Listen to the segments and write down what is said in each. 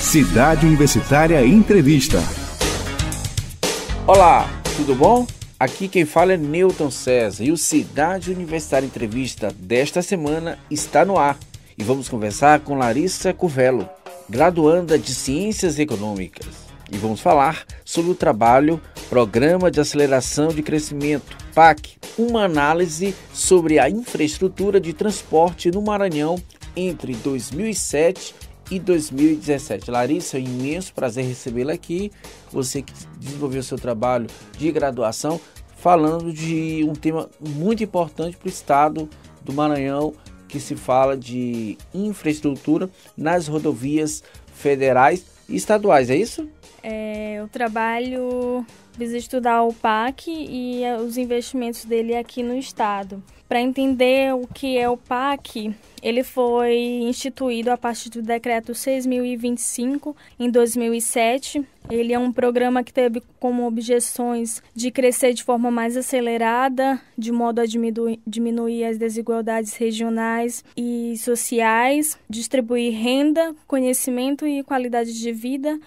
Cidade Universitária Entrevista. Olá, tudo bom? Aqui quem fala é Newton César e o Cidade Universitária Entrevista desta semana está no ar e vamos conversar com Larissa Covello, graduanda de Ciências Econômicas. E vamos falar sobre o trabalho Programa de Aceleração de Crescimento, PAC, uma análise sobre a infraestrutura de transporte no Maranhão entre 2007 e 2017. Larissa, é um imenso prazer recebê-la aqui. Você que desenvolveu seu trabalho de graduação falando de um tema muito importante para o estado do Maranhão, que se fala de infraestrutura nas rodovias federais e estaduais, é isso? É, o trabalho, de estudar o PAC e os investimentos dele aqui no estado. Para entender o que é o PAC, ele foi instituído a partir do decreto 6025 em 2007. Ele é um programa que teve como objeções de crescer de forma mais acelerada, de modo a diminuir, diminuir as desigualdades regionais e sociais, distribuir renda, conhecimento e qualidade de vida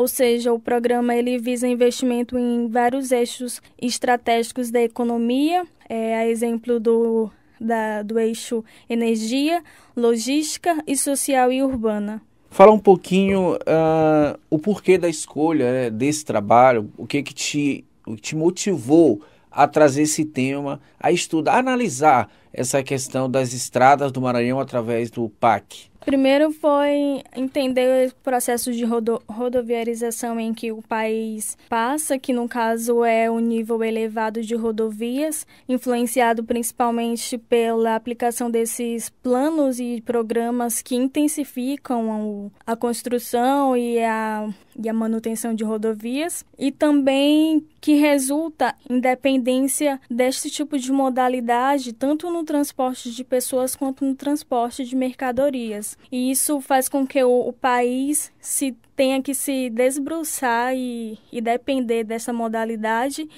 ou seja, o programa ele visa investimento em vários eixos estratégicos da economia, é, a exemplo do, da, do eixo energia, logística e social e urbana. Fala um pouquinho uh, o porquê da escolha né, desse trabalho, o que é que te, o que te motivou a trazer esse tema, a estudar, a analisar essa questão das estradas do Maranhão através do PAC? Primeiro foi entender o processo de rodo rodoviarização em que o país passa, que no caso é o nível elevado de rodovias, influenciado principalmente pela aplicação desses planos e programas que intensificam a construção e a, e a manutenção de rodovias, e também que resulta em dependência deste tipo de modalidade, tanto no no transporte de pessoas quanto no transporte de mercadorias. E isso faz com que o, o país se tenha que se desbruçar e, e, depender dessa modalidade.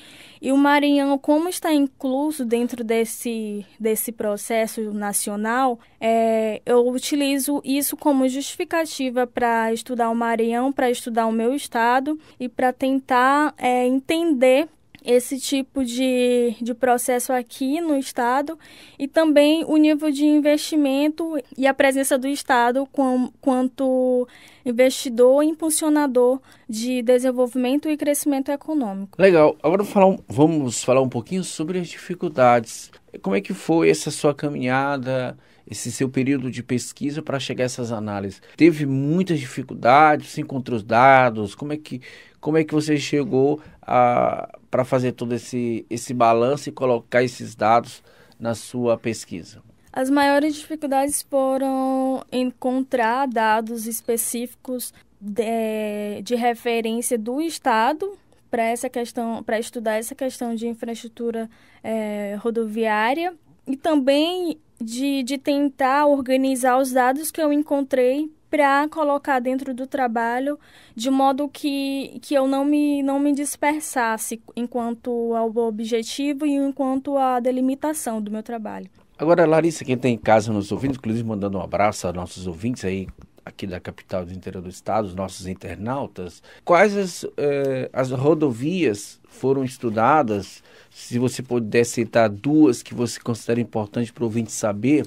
E o Maranhão, como está incluso dentro desse, desse processo nacional, é, eu utilizo isso como justificativa para estudar o Maranhão, para estudar o meu estado e para tentar é, entender esse tipo de, de processo aqui no Estado e também o nível de investimento e a presença do Estado com, quanto investidor e impulsionador de desenvolvimento e crescimento econômico. Legal. Agora falar, vamos falar um pouquinho sobre as dificuldades. Como é que foi essa sua caminhada? esse seu período de pesquisa para chegar a essas análises? Teve muitas dificuldades, se encontrou os dados, como é que, como é que você chegou para fazer todo esse, esse balanço e colocar esses dados na sua pesquisa? As maiores dificuldades foram encontrar dados específicos de, de referência do Estado para essa questão, para estudar essa questão de infraestrutura é, rodoviária e também de, de tentar organizar os dados que eu encontrei para colocar dentro do trabalho de modo que, que eu não me, não me dispersasse enquanto ao objetivo e enquanto à delimitação do meu trabalho. Agora, Larissa, quem tem em casa nos ouvindo, inclusive mandando um abraço aos nossos ouvintes aí aqui da capital do interior do estado, os nossos internautas, quais as, eh, as rodovias foram estudadas? Se você puder citar duas que você considera importante para o ouvinte saber,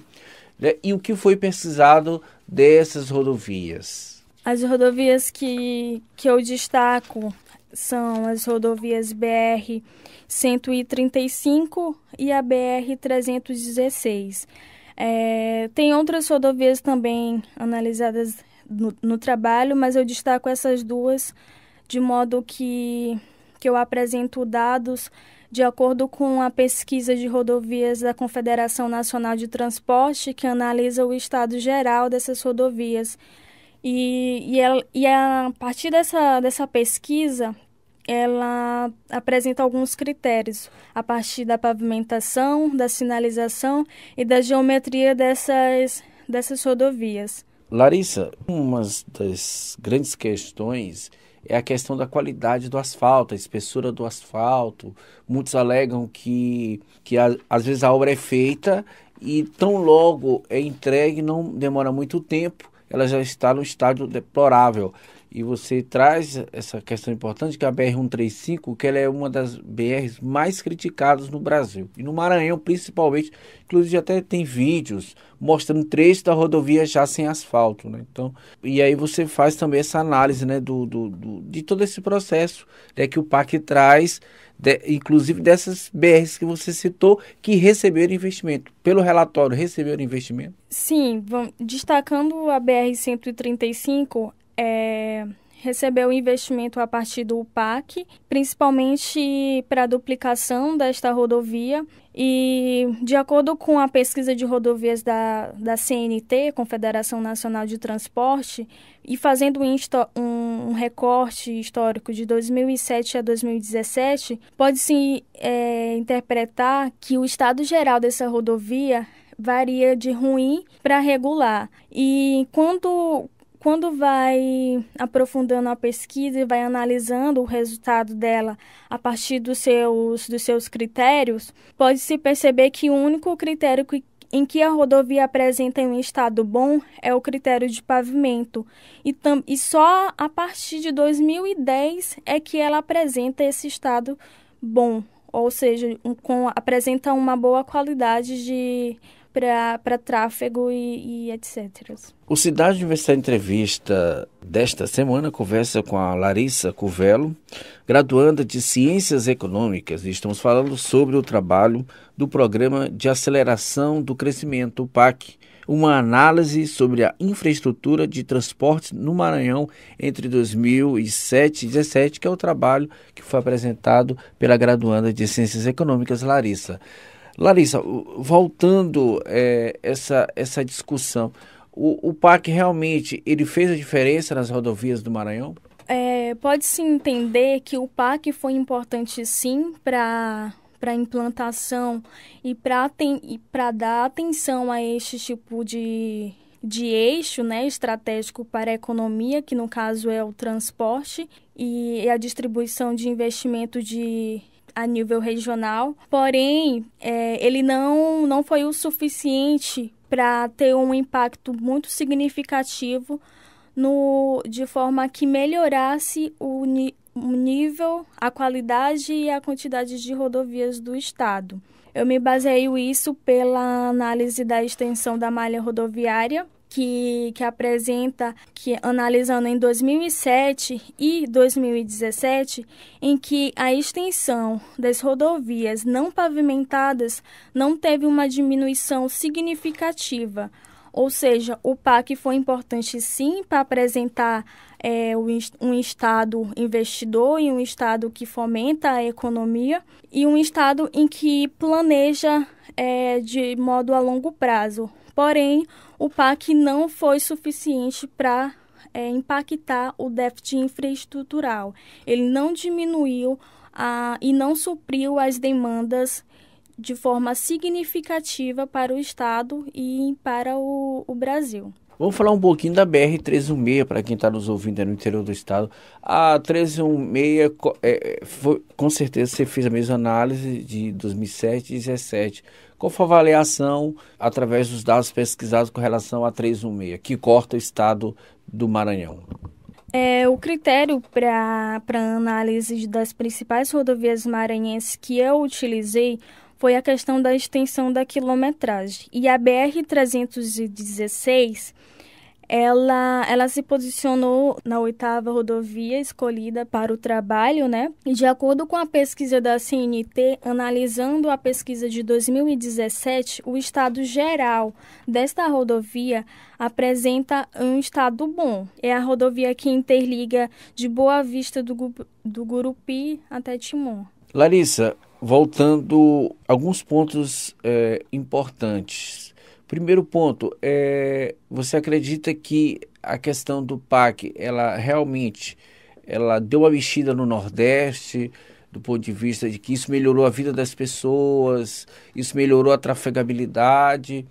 né? e o que foi pesquisado dessas rodovias? As rodovias que, que eu destaco são as rodovias BR 135 e a BR 316. É, tem outras rodovias também analisadas no, no, trabalho, mas eu destaco essas duas de modo que, que eu apresento dados de acordo com a pesquisa de rodovias da Confederação Nacional de Transporte, que analisa o estado geral dessas rodovias. E, e, e a partir dessa, dessa pesquisa, ela apresenta alguns critérios a partir da pavimentação, da sinalização e da geometria dessas, dessas rodovias. Larissa, uma das grandes questões é a questão da qualidade do asfalto, a espessura do asfalto. Muitos alegam que, que a, às vezes a obra é feita e tão logo é entregue, não demora muito tempo, ela já está no estádio deplorável e você traz essa questão importante que é a BR-135, que ela é uma das BRs mais criticadas no Brasil. E no Maranhão, principalmente, inclusive até tem vídeos mostrando trechos da rodovia já sem asfalto. Né? Então, e aí você faz também essa análise né, do, do, do de todo esse processo né, que o PAC traz, de, inclusive dessas BRs que você citou, que receberam investimento. Pelo relatório, receberam investimento? Sim, destacando a BR-135, é, recebeu investimento a partir do PAC, principalmente para a duplicação desta rodovia. E, de acordo com a pesquisa de rodovias da, da CNT, Confederação Nacional de Transporte, e fazendo um, um recorte histórico de 2007 a 2017, pode-se é, interpretar que o estado geral dessa rodovia varia de ruim para regular. E quando quando vai aprofundando a pesquisa e vai analisando o resultado dela a partir dos seus, dos seus critérios, pode-se perceber que o único critério que, em que a rodovia apresenta um estado bom é o critério de pavimento. E, tam, e só a partir de 2010 é que ela apresenta esse estado bom, ou seja, um, com, apresenta uma boa qualidade de para tráfego e, e, etc. O Cidade Universitária Entrevista desta semana conversa com a Larissa Covelo, graduanda de Ciências Econômicas, e estamos falando sobre o trabalho do Programa de Aceleração do Crescimento, o PAC, uma análise sobre a infraestrutura de transporte no Maranhão entre 2007 e 2017, que é o trabalho que foi apresentado pela graduanda de Ciências Econômicas, Larissa. Larissa, voltando é, essa, essa discussão, o, o PAC realmente ele fez a diferença nas rodovias do Maranhão? É, Pode-se entender que o PAC foi importante sim para para implantação e para dar atenção a este tipo de, de eixo né, estratégico para a economia, que no caso é o transporte e a distribuição de investimento de a nível regional, porém é, ele não, não foi o suficiente para ter um impacto muito significativo no, de forma que melhorasse o, ni, o nível, a qualidade e a quantidade de rodovias do estado. Eu me baseio isso pela análise da extensão da malha rodoviária que, que apresenta, que analisando em 2007 e 2017, em que a extensão das rodovias não pavimentadas não teve uma diminuição significativa. Ou seja, o PAC foi importante sim para apresentar é, um Estado investidor e um Estado que fomenta a economia e um Estado em que planeja é, de modo a longo prazo, Porém, o PAC não foi suficiente para é, impactar o déficit infraestrutural. Ele não diminuiu a, e não supriu as demandas de forma significativa para o Estado e para o, o Brasil. Vamos falar um pouquinho da BR-316 para quem está nos ouvindo é no interior do estado. A 316, é, é, foi, com certeza você fez a mesma análise de 2007 e 2017. Qual foi a avaliação através dos dados pesquisados com relação à 316, que corta o estado do Maranhão? É, o critério para análise das principais rodovias maranhenses que eu utilizei foi a questão da extensão da quilometragem. E a BR-316 ela, ela se posicionou na oitava rodovia escolhida para o trabalho, né? E de acordo com a pesquisa da CNT, analisando a pesquisa de 2017, o estado geral desta rodovia apresenta um estado bom. É a rodovia que interliga de Boa Vista do, do Gurupi até Timon. Larissa, voltando alguns pontos é, importantes Primeiro ponto, é, você acredita que a questão do PAC, ela realmente ela deu uma mexida no Nordeste, do ponto de vista de que isso melhorou a vida das pessoas, isso melhorou a trafegabilidade,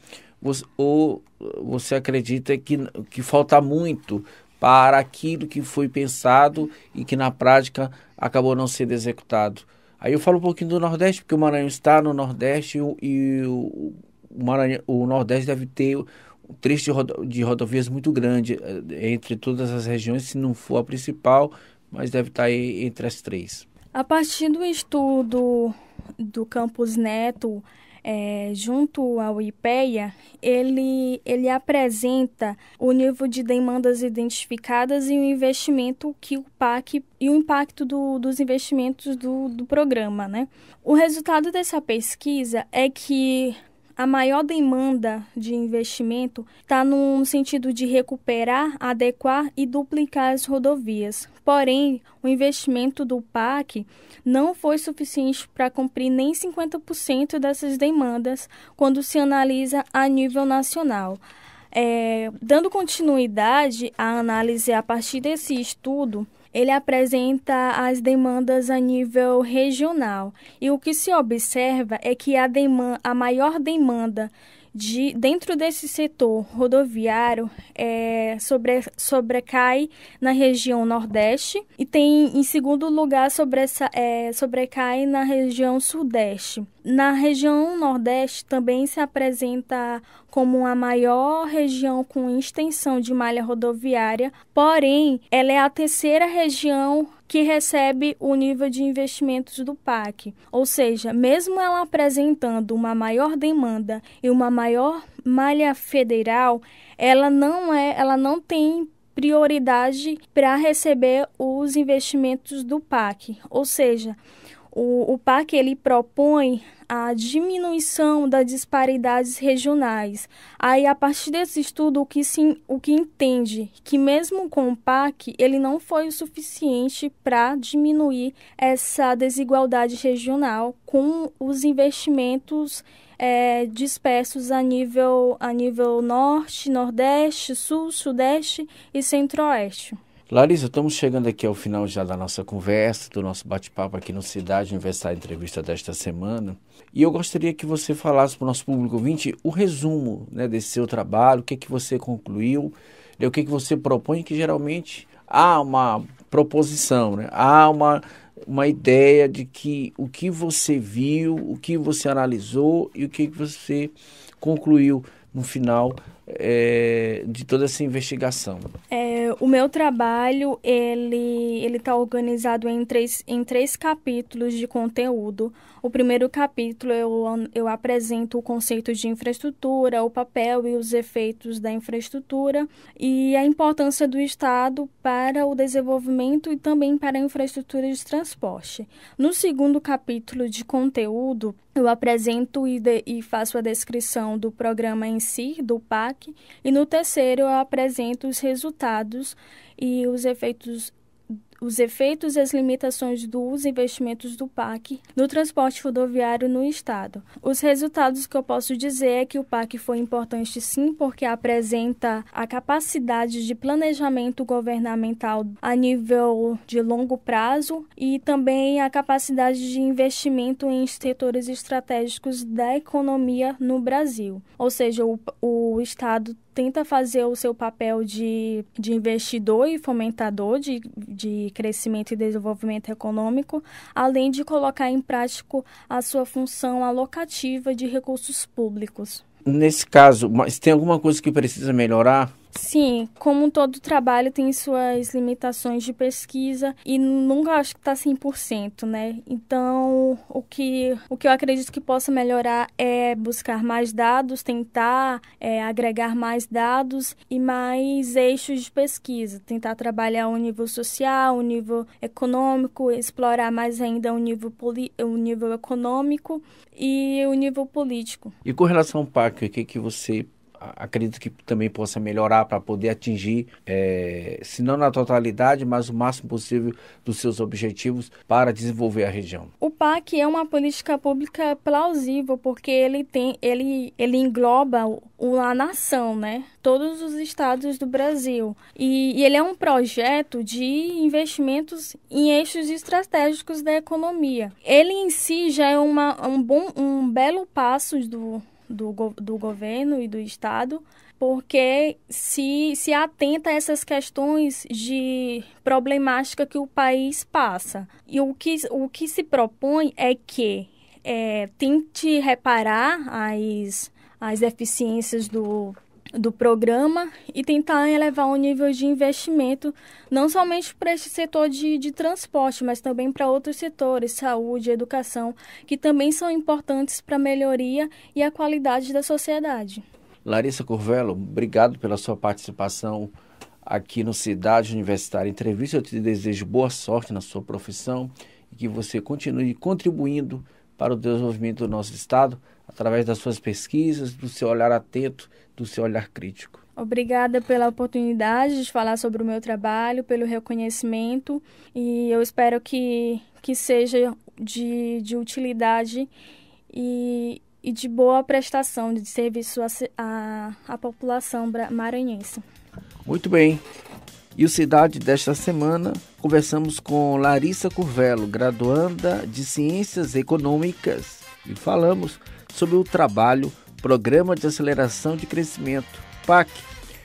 ou você acredita que, que falta muito para aquilo que foi pensado e que na prática acabou não sendo executado? Aí eu falo um pouquinho do Nordeste, porque o Maranhão está no Nordeste e, e o o, Maranhão, o Nordeste deve ter um trecho de, rodo, de rodovias muito grande eh, entre todas as regiões, se não for a principal, mas deve estar tá aí entre as três. A partir do estudo do Campus Neto, é, junto ao IPEA, ele, ele apresenta o nível de demandas identificadas e o investimento que o PAC e o impacto do, dos investimentos do, do programa. Né? O resultado dessa pesquisa é que a maior demanda de investimento está no sentido de recuperar, adequar e duplicar as rodovias. Porém, o investimento do PAC não foi suficiente para cumprir nem 50% dessas demandas quando se analisa a nível nacional. É, dando continuidade à análise a partir desse estudo, ele apresenta as demandas a nível regional. E o que se observa é que a, demanda, a maior demanda de dentro desse setor rodoviário é, sobre, sobrecai na região Nordeste e tem em segundo lugar sobre essa, é, sobrecai na região Sudeste. Na região Nordeste também se apresenta como a maior região com extensão de malha rodoviária, porém ela é a terceira região que recebe o nível de investimentos do PAC. Ou seja, mesmo ela apresentando uma maior demanda e uma maior malha federal, ela não é, ela não tem prioridade para receber os investimentos do PAC. Ou seja, o, o PAC ele propõe a diminuição das disparidades regionais. Aí, a partir desse estudo, o que, se, o que entende que mesmo com o PAC, ele não foi o suficiente para diminuir essa desigualdade regional com os investimentos é, dispersos a nível, a nível norte, nordeste, sul, sudeste e centro-oeste. Larissa, estamos chegando aqui ao final já da nossa conversa, do nosso bate-papo aqui no Cidade Universitária Entrevista desta semana. E eu gostaria que você falasse para o nosso público ouvinte o resumo né, desse seu trabalho, o que, é que você concluiu, né, o que, é que você propõe, que geralmente há uma proposição, né? há uma, uma ideia de que o que você viu, o que você analisou e o que, que você concluiu no final é, de toda essa investigação? É, o meu trabalho ele ele está organizado em três, em três capítulos de conteúdo. O primeiro capítulo eu, eu apresento o conceito de infraestrutura, o papel e os efeitos da infraestrutura e a importância do Estado para o desenvolvimento e também para a infraestrutura de transporte. No segundo capítulo de conteúdo eu apresento e, de, e faço a descrição do programa em si, do PAC destaque. E no terceiro eu apresento os resultados e os efeitos os efeitos e as limitações do uso e investimentos do PAC no transporte rodoviário no Estado. Os resultados que eu posso dizer é que o PAC foi importante sim, porque apresenta a capacidade de planejamento governamental a nível de longo prazo e também a capacidade de investimento em setores estratégicos da economia no Brasil. Ou seja, o, o Estado tenta fazer o seu papel de, de investidor e fomentador de, de crescimento e desenvolvimento econômico, além de colocar em prática a sua função alocativa de recursos públicos. Nesse caso, mas tem alguma coisa que precisa melhorar? Sim, como todo trabalho tem suas limitações de pesquisa e nunca acho que está 100%, né? Então, o que, o que eu acredito que possa melhorar é buscar mais dados, tentar é, agregar mais dados e mais eixos de pesquisa, tentar trabalhar o nível social, o nível econômico, explorar mais ainda o nível, poli o nível econômico e o nível político. E com relação ao PAC, o que, que você acredito que também possa melhorar para poder atingir, é, se não na totalidade, mas o máximo possível dos seus objetivos para desenvolver a região. O PAC é uma política pública plausível porque ele tem, ele, ele engloba a nação, né? Todos os estados do Brasil. E, e ele é um projeto de investimentos em eixos estratégicos da economia. Ele em si já é uma, um bom, um belo passo do do, do governo e do Estado, porque se, se atenta a essas questões de problemática que o país passa. E o que, o que se propõe é que é, tente reparar as, as deficiências do, do programa e tentar elevar o nível de investimento, não somente para este setor de, de transporte, mas também para outros setores, saúde, educação, que também são importantes para a melhoria e a qualidade da sociedade. Larissa Curvelo, obrigado pela sua participação aqui no Cidade Universitária Entrevista. Eu te desejo boa sorte na sua profissão e que você continue contribuindo para o desenvolvimento do nosso Estado através das suas pesquisas, do seu olhar atento, do seu olhar crítico. Obrigada pela oportunidade de falar sobre o meu trabalho, pelo reconhecimento e eu espero que, que seja de, de utilidade e, e de boa prestação de serviço à população maranhense. Muito bem. E o Cidade desta semana conversamos com Larissa Curvelo, graduanda de Ciências Econômicas, e falamos sobre o trabalho Programa de Aceleração de Crescimento, PAC,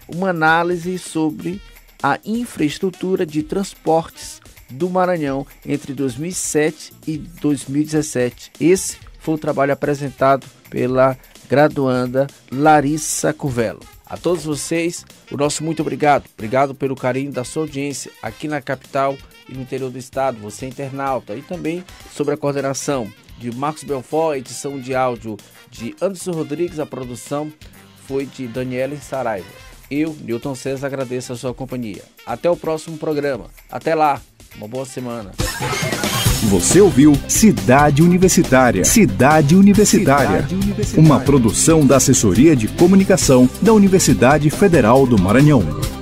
uma análise sobre a infraestrutura de transportes do Maranhão entre 2007 e 2017. Esse foi o trabalho apresentado pela graduanda Larissa Curvelo. A todos vocês, o nosso muito obrigado. Obrigado pelo carinho da sua audiência aqui na capital e no interior do estado, você internauta, e também sobre a coordenação de Marcos Belfort, edição de áudio de Anderson Rodrigues, a produção foi de Daniela Saraiva. Eu, Newton César, agradeço a sua companhia. Até o próximo programa. Até lá, uma boa semana. Você ouviu Cidade Universitária. Cidade Universitária. Cidade Universitária. Uma produção da Assessoria de Comunicação da Universidade Federal do Maranhão.